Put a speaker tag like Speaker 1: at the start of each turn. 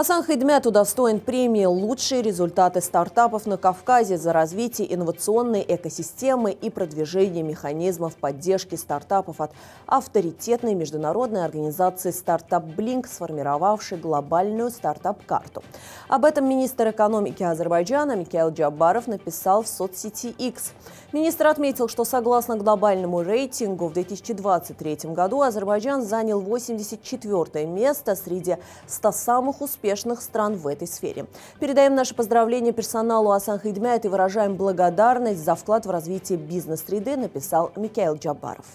Speaker 1: Асан Хайдмят удостоен премии «Лучшие результаты стартапов на Кавказе за развитие инновационной экосистемы и продвижение механизмов поддержки стартапов от авторитетной международной организации «Стартап Блинк», сформировавшей глобальную стартап-карту. Об этом министр экономики Азербайджана Микаил Джабаров написал в соцсети X. Министр отметил, что согласно глобальному рейтингу в 2023 году Азербайджан занял 84 место среди 100 самых успешных успешных стран в этой сфере. Передаем наши поздравления персоналу Асан Хидмяет и выражаем благодарность за вклад в развитие бизнес-среды, написал Михаил Джабаров.